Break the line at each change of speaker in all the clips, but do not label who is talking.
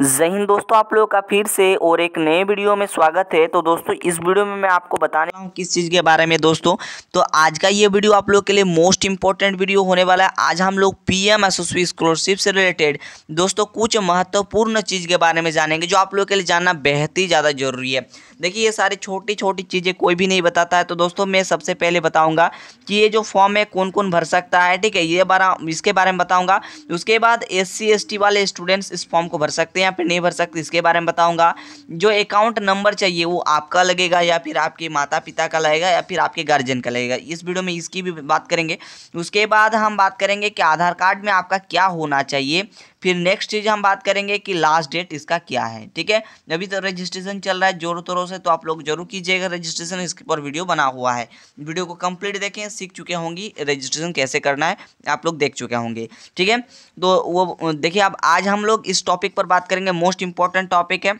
जहीन दोस्तों आप लोगों का फिर से और एक नए वीडियो में स्वागत है तो दोस्तों इस वीडियो में मैं आपको बताने हूँ किस चीज़ के बारे में दोस्तों तो आज का ये वीडियो आप लोग के लिए मोस्ट इंपॉर्टेंट वीडियो होने वाला है आज हम लोग पीएम एसोसवी स्कॉलरशिप से रिलेटेड दोस्तों कुछ महत्वपूर्ण चीज़ के बारे में जानेंगे जो आप लोग के लिए जानना बेहद ही ज़्यादा जरूरी है देखिए ये सारी छोटी छोटी चीज़ें कोई भी नहीं बताता है तो दोस्तों मैं सबसे पहले बताऊँगा कि ये जो फॉर्म है कौन कौन भर सकता है ठीक है ये बारा इसके बारे में बताऊँगा उसके बाद एस सी वाले स्टूडेंट्स इस फॉर्म को भर सकते हैं यहाँ पे नहीं भर सकते इसके बारे में बताऊंगा जो अकाउंट नंबर चाहिए वो आपका लगेगा या फिर आपके माता पिता का लगेगा या फिर आपके गार्जियन का लगेगा इस वीडियो में इसकी भी बात करेंगे उसके बाद हम बात करेंगे कि आधार कार्ड में आपका क्या होना चाहिए फिर नेक्स्ट चीज़ हम बात करेंगे कि लास्ट डेट इसका क्या है ठीक है अभी तो रजिस्ट्रेशन चल रहा है जोरों तोरों से तो आप लोग जरूर कीजिएगा रजिस्ट्रेशन इसके पर वीडियो बना हुआ है वीडियो को कंप्लीट देखें सीख चुके होंगी रजिस्ट्रेशन कैसे करना है आप लोग देख चुके होंगे ठीक है तो वो देखिए अब आज हम लोग इस टॉपिक पर बात करेंगे मोस्ट इंपॉर्टेंट टॉपिक है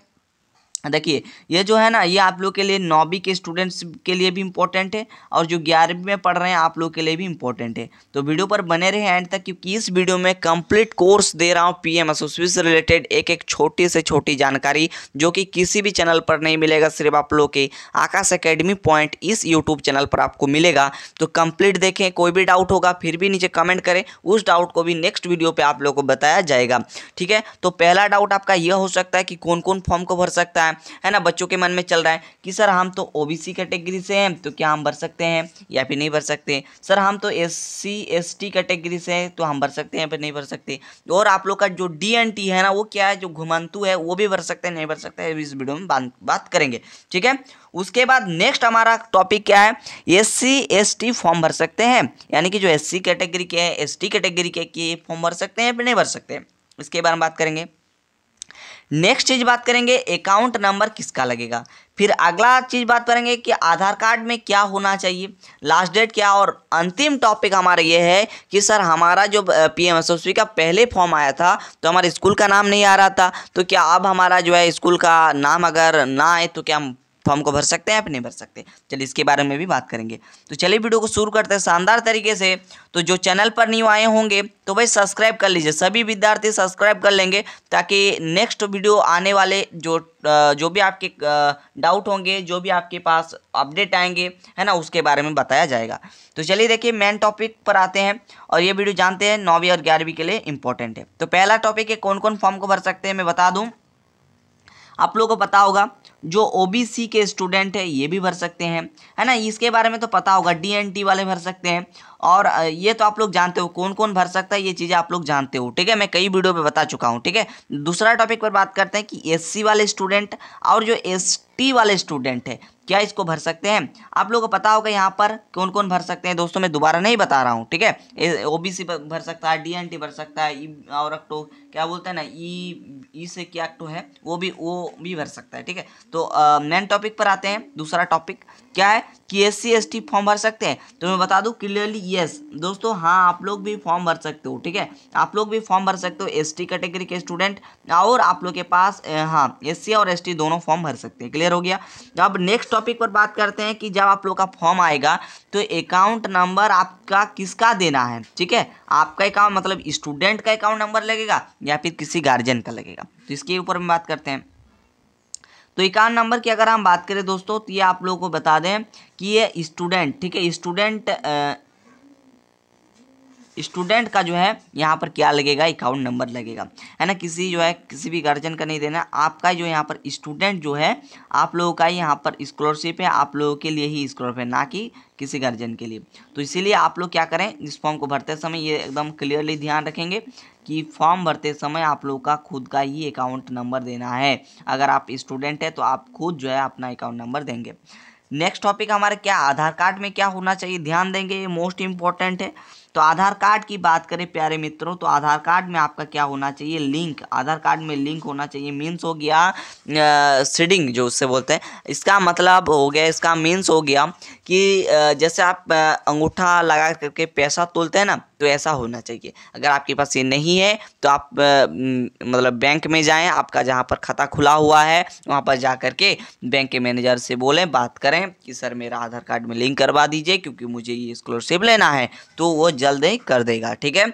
देखिए ये जो है ना ये आप लोग के लिए नौवीं के स्टूडेंट्स के लिए भी इम्पोर्टेंट है और जो ग्यारहवीं में पढ़ रहे हैं आप लोग के लिए भी इम्पोर्टेंट है तो वीडियो पर बने रहे एंड तक क्योंकि इस वीडियो में कंप्लीट कोर्स दे रहा हूँ पी एम से रिलेटेड एक एक छोटी से छोटी जानकारी जो कि किसी भी चैनल पर नहीं मिलेगा सिर्फ आप लोग के आकाश अकेडमी पॉइंट इस यूट्यूब चैनल पर आपको मिलेगा तो कंप्लीट देखें कोई भी डाउट होगा फिर भी नीचे कमेंट करें उस डाउट को भी नेक्स्ट वीडियो पर आप लोग को बताया जाएगा ठीक है तो पहला डाउट आपका यह हो सकता है कि कौन कौन फॉर्म को भर सकता है है है ना बच्चों के मन में चल रहा है कि सर हम तो ओ कैटेगरी से हैं तो क्या हम भर सकते हैं या फिर नहीं भर सकते सर हम तो एस सी कैटेगरी से हैं तो हम भर सकते हैं या फिर नहीं भर सकते और आप लोग का जो डी है ना वो क्या है जो घुमंतु है वो भी भर सकते हैं नहीं भर सकते हैं इस वीडियो में बात करेंगे ठीक है उसके बाद नेक्स्ट हमारा टॉपिक क्या है S C S T form भर सकते हैं यानी कि जो एस सी कैटेगरी के हैं एस टी कैटेगरी के, के फॉर्म भर सकते हैं या फिर नहीं भर सकते हैं इसके बारे में बात करेंगे नेक्स्ट चीज़ बात करेंगे अकाउंट नंबर किसका लगेगा फिर अगला चीज़ बात करेंगे कि आधार कार्ड में क्या होना चाहिए लास्ट डेट क्या और अंतिम टॉपिक हमारा ये है कि सर हमारा जो पी एम का पहले फॉर्म आया था तो हमारे स्कूल का नाम नहीं आ रहा था तो क्या अब हमारा जो है स्कूल का नाम अगर ना आए तो क्या हम फॉर्म तो को भर सकते हैं या नहीं भर सकते चलिए इसके बारे में भी बात करेंगे तो चलिए वीडियो को शुरू करते हैं शानदार तरीके से तो जो चैनल पर न्यू आए होंगे तो भाई सब्सक्राइब कर लीजिए सभी विद्यार्थी सब्सक्राइब कर लेंगे ताकि नेक्स्ट वीडियो आने वाले जो जो भी आपके डाउट होंगे जो भी आपके पास अपडेट आएंगे है ना उसके बारे में बताया जाएगा तो चलिए देखिए मेन टॉपिक पर आते हैं और ये वीडियो जानते हैं नौवीं और ग्यारहवीं के लिए इंपॉर्टेंट है तो पहला टॉपिक है कौन कौन फॉर्म को भर सकते हैं मैं बता दूँ आप लोगों को पता होगा जो ओबीसी के स्टूडेंट है ये भी भर सकते हैं है ना इसके बारे में तो पता होगा डीएनटी वाले भर सकते हैं और ये तो आप लोग जानते हो कौन कौन भर सकता है ये चीज़ें आप लोग जानते हो ठीक है मैं कई वीडियो पे बता चुका हूँ ठीक है दूसरा टॉपिक पर बात करते हैं कि एससी वाले स्टूडेंट और जो एस टी वाले स्टूडेंट है क्या इसको भर सकते हैं आप लोगों को पता होगा यहाँ पर कौन कौन भर सकते हैं दोस्तों मैं दोबारा नहीं बता रहा हूँ ठीक है ओ बी सी भर सकता है डी एन टी भर सकता है ई और अक्टो क्या बोलते हैं ना ई ई से क्या अक्टो है वो भी वो भी भर सकता है ठीक है तो मेन टॉपिक पर आते हैं दूसरा टॉपिक क्या है कि S C S T form भर सकते हैं तो मैं बता दूं क्लियरली यस दोस्तों हाँ आप लोग भी फॉर्म भर सकते हो ठीक है आप लोग भी फॉर्म भर सकते हो एस टी कैटेगरी के स्टूडेंट और आप लोग के पास हाँ एस और एस दोनों फॉर्म भर सकते हैं क्लियर हो गया तो अब नेक्स्ट टॉपिक पर बात करते हैं कि जब आप लोग का फॉर्म आएगा तो अकाउंट नंबर आपका किसका देना है ठीक है आपका अकाउंट मतलब स्टूडेंट का अकाउंट नंबर लगेगा या फिर किसी गार्जियन का लगेगा तो इसके ऊपर हम बात करते हैं तो इक्यावन नंबर की अगर हम बात करें दोस्तों तो ये आप लोगों को बता दें कि ये स्टूडेंट ठीक है स्टूडेंट स्टूडेंट का जो है यहाँ पर क्या लगेगा इक्यावन नंबर लगेगा है ना किसी जो है किसी भी गार्जियन का नहीं देना आपका जो यहाँ पर स्टूडेंट जो है आप लोगों का यहाँ पर स्कॉलरशिप है आप लोगों के लिए ही स्कॉलरशिप है ना कि किसी गार्जियन के लिए तो इसीलिए आप लोग क्या करें इस फॉर्म को भरते समय ये एकदम क्लियरली ध्यान रखेंगे कि फॉर्म भरते समय आप लोग का खुद का ही अकाउंट नंबर देना है अगर आप स्टूडेंट हैं तो आप खुद जो है अपना अकाउंट नंबर देंगे नेक्स्ट टॉपिक हमारे क्या आधार कार्ड में क्या होना चाहिए ध्यान देंगे ये मोस्ट इम्पॉर्टेंट है तो आधार कार्ड की बात करें प्यारे मित्रों तो आधार कार्ड में आपका क्या होना चाहिए लिंक आधार कार्ड में लिंक होना चाहिए मीन्स हो गया सीडिंग जो उससे बोलते हैं इसका मतलब हो गया इसका मीन्स हो गया कि जैसे आप अंगूठा लगा करके पैसा तोलते हैं ना तो ऐसा होना चाहिए अगर आपके पास ये नहीं है तो आप मतलब बैंक में जाएं आपका जहाँ पर खाता खुला हुआ है वहाँ पर जा करके बैंक के मैनेजर से बोलें बात करें कि सर मेरा आधार कार्ड में लिंक करवा दीजिए क्योंकि मुझे ये स्कॉलरशिप लेना है तो वो जल्द ही कर देगा ठीक है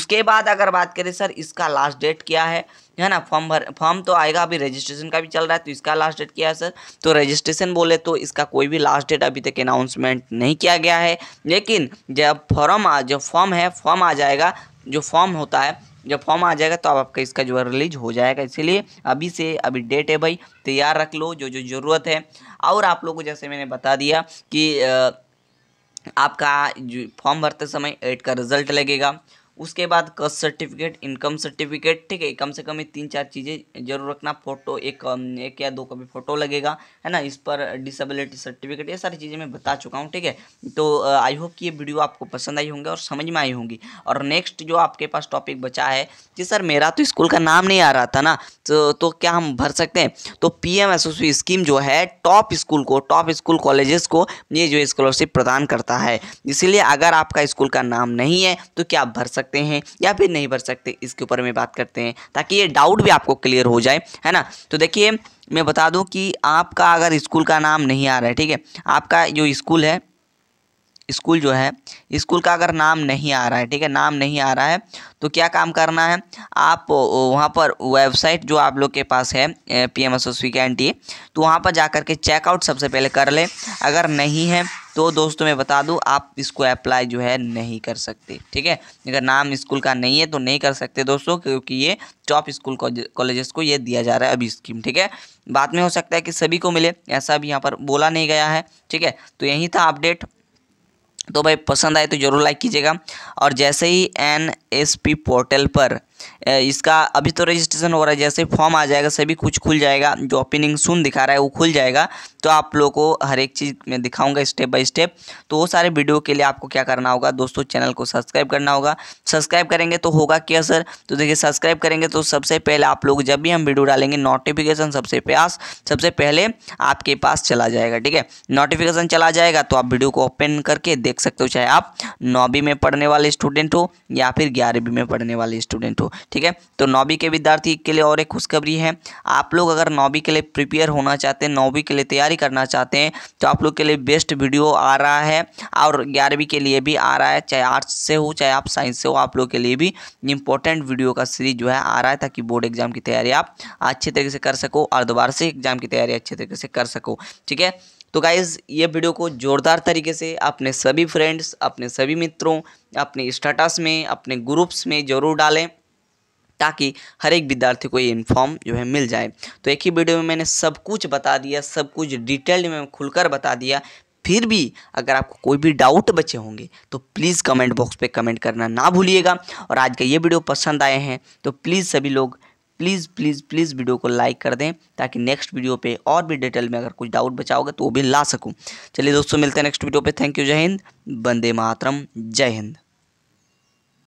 उसके बाद अगर बात करें सर इसका लास्ट डेट क्या है है ना फॉर्म भर फॉर्म तो आएगा अभी रजिस्ट्रेशन का भी चल रहा है तो इसका लास्ट डेट क्या है सर तो रजिस्ट्रेशन बोले तो इसका कोई भी लास्ट डेट अभी तक अनाउंसमेंट नहीं किया गया है लेकिन जब फॉर्म आ जब फॉर्म है फॉर्म आ जाएगा जो फॉर्म होता है जब फॉर्म आ जाएगा तो अब आपका इसका जो है रिलीज हो जाएगा इसीलिए अभी से अभी डेट है भाई तैयार रख लो जो जो ज़रूरत है और आप लोगों को जैसे मैंने बता दिया कि आ, आपका फॉर्म भरते समय एट का रिजल्ट लगेगा उसके बाद कस्ट सर्टिफिकेट इनकम सर्टिफिकेट ठीक है कम से कम ये तीन चार चीज़ें जरूर रखना फ़ोटो एक एक या दो कभी फ़ोटो लगेगा है ना इस पर डिसेबिलिटी सर्टिफिकेट ये सारी चीज़ें मैं बता चुका हूँ ठीक है तो आई होप कि ये वीडियो आपको पसंद आई होंगी और समझ में आई होंगी और नेक्स्ट जो आपके पास टॉपिक बचा है कि सर मेरा तो स्कूल का नाम नहीं आ रहा था ना तो, तो क्या हम भर सकते हैं तो पी एम स्कीम जो है टॉप स्कूल को टॉप स्कूल कॉलेजेस को ये जो स्कॉलरशिप प्रदान करता है इसीलिए अगर आपका स्कूल का नाम नहीं है तो क्या आप भर सकते सकते हैं या फिर नहीं भर सकते इसके ऊपर में बात करते हैं ताकि ये डाउट भी आपको क्लियर हो जाए है ना तो देखिए मैं बता दूं कि आपका अगर स्कूल का नाम नहीं आ रहा है ठीक है आपका जो स्कूल है स्कूल जो है स्कूल का अगर नाम नहीं आ रहा है ठीक है नाम नहीं आ रहा है तो क्या काम करना है आप वहाँ पर वेबसाइट जो आप लोग के पास है P M S S V K N T तो वहाँ पर जा कर के चेकआउट सबसे पहले कर ले अगर नहीं है तो दोस्तों मैं बता दूँ आप इसको अप्लाई जो है नहीं कर सकते ठीक है अगर नाम स्कूल का नहीं है तो नहीं कर सकते दोस्तों क्योंकि ये टॉप स्कूल कॉलेजेस को ये दिया जा रहा है अभी स्कीम ठीक है बाद में हो सकता है कि सभी को मिले ऐसा भी यहाँ पर बोला नहीं गया है ठीक है तो यही था अपडेट तो भाई पसंद आए तो ज़रूर लाइक कीजिएगा और जैसे ही एन पोर्टल पर इसका अभी तो रजिस्ट्रेशन हो रहा है जैसे फॉर्म आ जाएगा सभी कुछ खुल जाएगा जो ओपनिंग सुन दिखा रहा है वो खुल जाएगा तो आप लोगों को हर एक चीज़ मैं दिखाऊंगा स्टेप बाय स्टेप तो वो सारे वीडियो के लिए आपको क्या करना होगा दोस्तों चैनल को सब्सक्राइब करना होगा सब्सक्राइब करेंगे तो होगा क्या सर तो देखिए सब्सक्राइब करेंगे तो सबसे पहले आप लोग जब भी हम वीडियो डालेंगे नोटिफिकेशन सबसे पास सबसे पहले आपके पास चला जाएगा ठीक है नोटिफिकेशन चला जाएगा तो आप वीडियो को ओपन करके देख सकते हो चाहे आप नौवीं में पढ़ने वाले स्टूडेंट हो या फिर ग्यारहवीं में पढ़ने वाले स्टूडेंट हो ठीक है तो नौवीं के विद्यार्थी के लिए और एक खुशखबरी है आप लोग अगर नौवीं के लिए प्रिपेयर होना चाहते हैं नौवीं के लिए तैयारी करना चाहते हैं तो आप लोग के लिए बेस्ट वीडियो आ रहा है और ग्यारहवीं के लिए भी आ रहा है चाहे आर्ट्स से हो चाहे आप साइंस से हो आप लोग के लिए भी इंपॉर्टेंट वीडियो का सीरीज जो है आ रहा है ताकि बोर्ड एग्जाम की तैयारी आप अच्छे तरीके से कर सको और दोबारा से एग्जाम की तैयारी अच्छे तरीके से कर सको ठीक है तो गाइज़ ये वीडियो को ज़ोरदार तरीके से अपने सभी फ्रेंड्स अपने सभी मित्रों अपने स्टेटस में अपने ग्रुप्स में ज़रूर डालें ताकि हर एक विद्यार्थी को ये इन्फॉर्म जो है मिल जाए तो एक ही वीडियो में मैंने सब कुछ बता दिया सब कुछ डिटेल में खुलकर बता दिया फिर भी अगर आपको कोई भी डाउट बचे होंगे तो प्लीज़ कमेंट बॉक्स पे कमेंट करना ना भूलिएगा और आज का ये वीडियो पसंद आए हैं तो प्लीज़ सभी लोग प्लीज़ प्लीज़ प्लीज़ वीडियो को लाइक कर दें ताकि नेक्स्ट वीडियो पे और भी डिटेल में अगर कुछ डाउट बचा होगा तो वो भी ला सकूँ चलिए दोस्तों मिलते हैं नेक्स्ट वीडियो पर थैंक यू जय हिंद बंदे मातरम जय हिंद